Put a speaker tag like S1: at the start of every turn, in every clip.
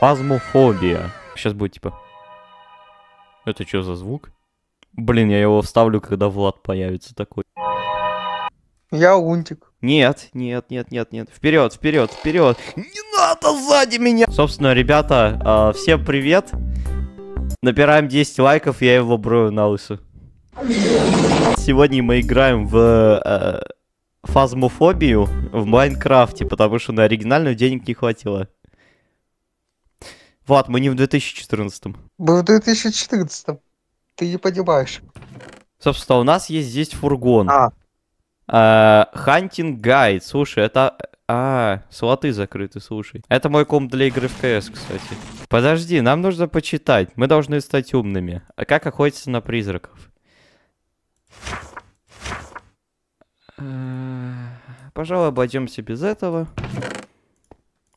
S1: Фазмофобия. Сейчас будет типа... Это что за звук? Блин, я его вставлю, когда Влад появится такой.
S2: Я Унтик.
S1: Нет, нет, нет, нет, нет. Вперед, вперед, вперед. Не надо сзади меня. Собственно, ребята, э, всем привет. Набираем 10 лайков, я его брою на лысо. Сегодня мы играем в э, э фазмофобию в Майнкрафте, потому что на оригинальную денег не хватило. Влад, мы не в 2014.
S2: Мы в 2014. Ты не понимаешь.
S1: Собственно, у нас есть здесь фургон. А. Хантинг uh, гайд. Слушай, это... А, слоты закрыты, слушай. Это мой комп для игры в КС, кстати. Подожди, нам нужно почитать. Мы должны стать умными. А как охотиться на призраков?
S2: Э,
S1: пожалуй, обойдемся без этого.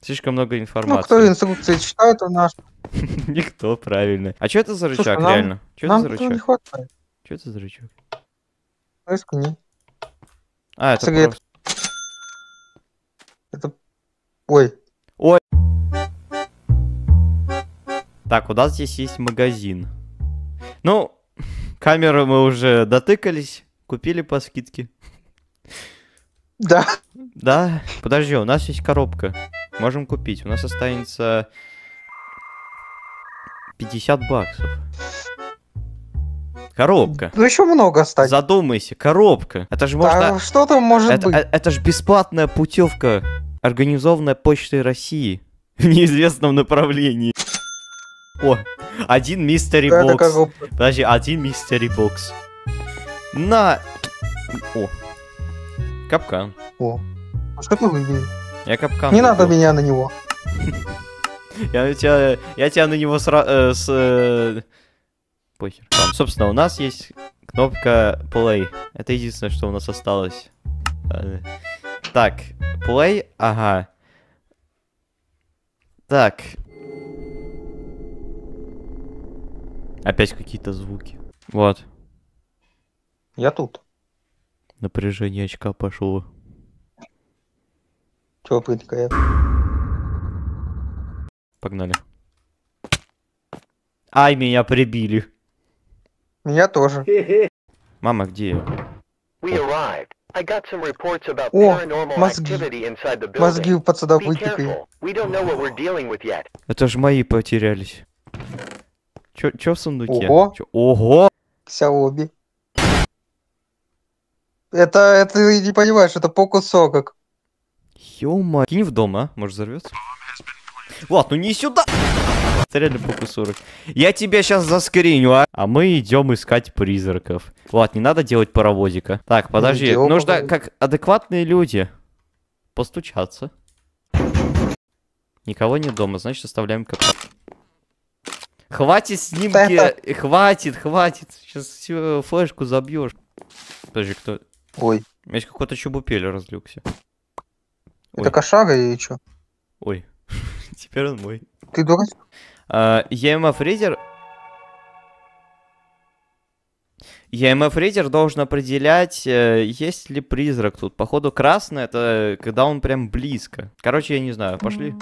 S1: Слишком много ну, информации. Ну, кто
S2: инструкции читает у нас? Никто,
S1: правильно. А что это за рычаг, Слушай, нам, реально? Что это за рычаг? не хватает. Что это за рычаг? Рискни. А, это Сигарет. просто...
S2: Это... Ой. Ой.
S1: Так, у нас здесь есть магазин. Ну, камеры мы уже дотыкались, купили по скидке. Да. Да, подожди, у нас есть коробка. Можем купить. У нас останется 50 баксов. Коробка. Ну еще много осталось. Задумайся, коробка. Это же можно... Да, что там может это, быть? Э, это, это же бесплатная путевка, организованная Почтой России в неизвестном направлении. О, один мистери бокс. Подожди, один мистери бокс. На... О. Капкан. О.
S2: А что мы выбили?
S1: Я капкан. Не надо
S2: меня на него. Я
S1: тебя, я тебя на него сра... Э, с... Э, похер. собственно, у нас есть кнопка play. Это единственное, что у нас осталось. Э, так, play, ага. Так. Опять какие-то звуки. Вот. Я тут. Напряжение очка пошло. Чего прыткая? Погнали. Ай, меня прибили.
S2: Меня тоже.
S1: Мама, где я?
S2: О, мозги. Мозги у пацана вытекли.
S1: Это же мои потерялись. Чё, чё в сундуке? Ого. Чё? Ого.
S2: Xiaomi. Это, это не понимаешь, это по покусок.
S1: Ёма, Кинь в дом, а? Может взорвется?
S2: Ладно, ну не сюда!
S1: Это реально фокус 40. Я тебя сейчас заскриню, а? А мы идем искать призраков. Ладно, не надо делать паровозика. Так, ну, подожди. Ну, Нужно, паровоз. как адекватные люди, постучаться. Никого нет дома, значит, оставляем как. Хватит снимки! Хватит, хватит! Сейчас всю флешку забьешь. Подожди, кто... Ой. У какой-то чубупель разлюкся.
S2: Это кошага или что? Ой, теперь он мой. Ты дурак?
S1: А, EMF Reader... EMF Reader должен определять, э, есть ли призрак тут. Походу красный, это когда он прям близко. Короче, я не знаю, пошли.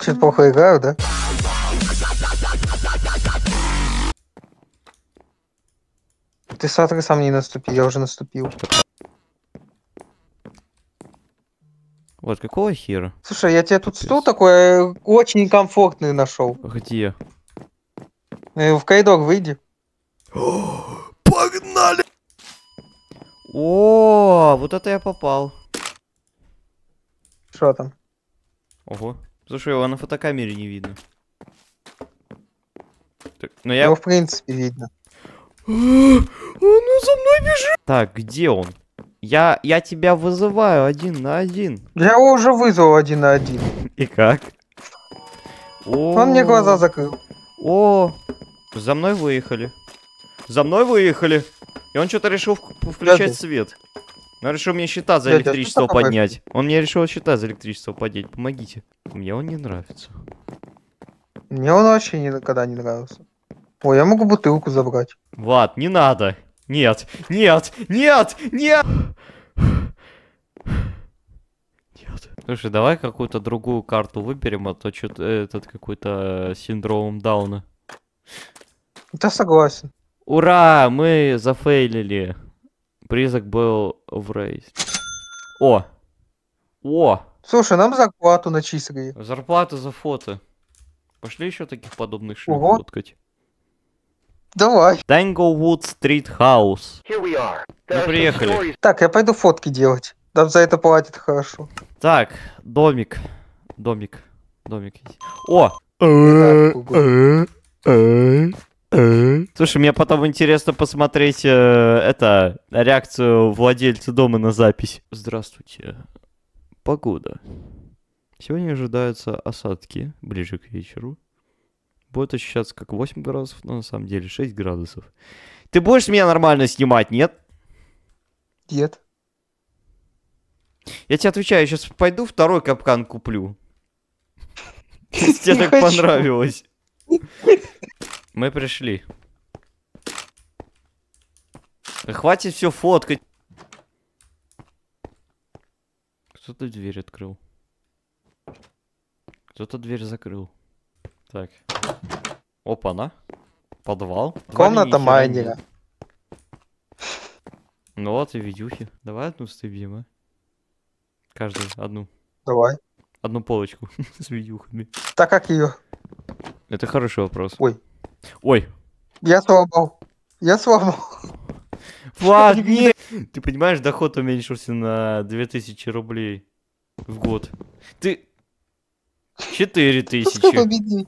S2: Чуть плохо играю, да? Ты Сатры сам не наступи, я уже наступил. Вот
S1: какого хера?
S2: Слушай, я тебе тут стул такой э, очень комфортный нашел. Где? Э, в коридор выйди. Погнали! О, вот это я попал. Что там?
S1: Ого. Слушай, его на фотокамере не видно. Так, но ну я...
S2: Его в принципе видно. Он за мной бежит.
S1: Так, где он? Я, я тебя вызываю один на один.
S2: Я его уже вызвал один на один. И как? О, он мне глаза
S1: закрыл. О, за мной выехали. За мной выехали. И он что-то решил включать свет. Он решил мне счета за электричество поднять. Он мне решил счета за электричество поднять. Помогите. Мне он не нравится.
S2: Мне он вообще никогда не нравился. Ой, я могу бутылку забрать. Влад, не надо. Нет, нет, нет, нет!
S1: Нет. Слушай, давай какую-то другую карту выберем, а то что-то э, этот какой-то синдром Дауна.
S2: Да согласен.
S1: Ура, мы зафейлили. Призрак был в рейс. О!
S2: О! Слушай, нам зарплату начислили. Зарплату за фото. Пошли еще таких подобных шлюх
S1: фоткать. Давай. Tanglewood Стрит Хаус.
S2: Мы
S1: приехали.
S2: Так, я пойду фотки делать. Там за это платят хорошо.
S1: Так, домик. Домик. Домик. О! Слушай, мне потом интересно посмотреть э, это реакцию владельца дома на запись. Здравствуйте. Погода. Сегодня ожидаются осадки ближе к вечеру будет ощущаться как 8 градусов, но на самом деле 6 градусов. Ты будешь меня нормально снимать, нет? Нет. Я тебе отвечаю, сейчас пойду второй капкан куплю. Тебе так понравилось. Мы пришли. Хватит все фоткать. Кто-то дверь открыл. Кто-то дверь закрыл. Так. Опа-на. Подвал. Комната майнера. Ну вот и видюхи. Давай одну стыбьем, а? Каждую одну. Давай. Одну полочку
S2: с видюхами. Так как ее?
S1: Это хороший вопрос.
S2: Ой. Ой. Я сломал. Я сломал. Влад, нет.
S1: Ты понимаешь, доход уменьшился на 2000 рублей в год. Ты... 4000.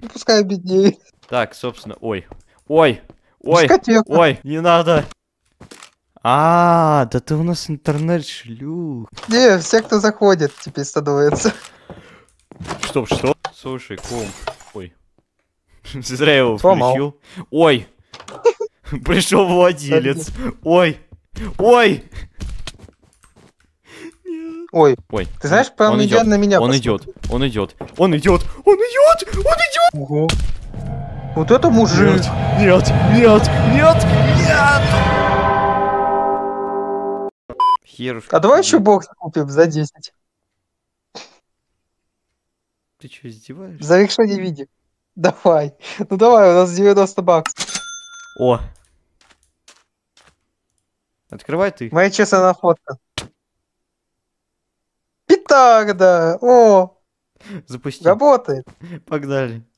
S2: Ну, пускай беднее.
S1: Так, собственно, ой. Ой, ой, Дискотека. ой, не надо. А, да ты у нас интернет-шлюх.
S2: Не, все, кто заходит, теперь становится. Что, что? Слушай, ком.
S1: Ой. Зря его включил. Ой. Пришел владелец. Ой. Ой. Ой, Ой. ты знаешь, прям он идет, на меня он идет, он идет, он идет, он идет, он идет!
S2: Ого. Вот это мужик! Нет, нет, нет, нет, нет! Херушка. А давай еще бокс купим за 10.
S1: Ты что, издеваешься?
S2: За их что не видим. Давай. Ну давай, у нас 90 баксов. О. Открывай ты. Моя честная находка так, да. О. Запусти. Работает. Погнали.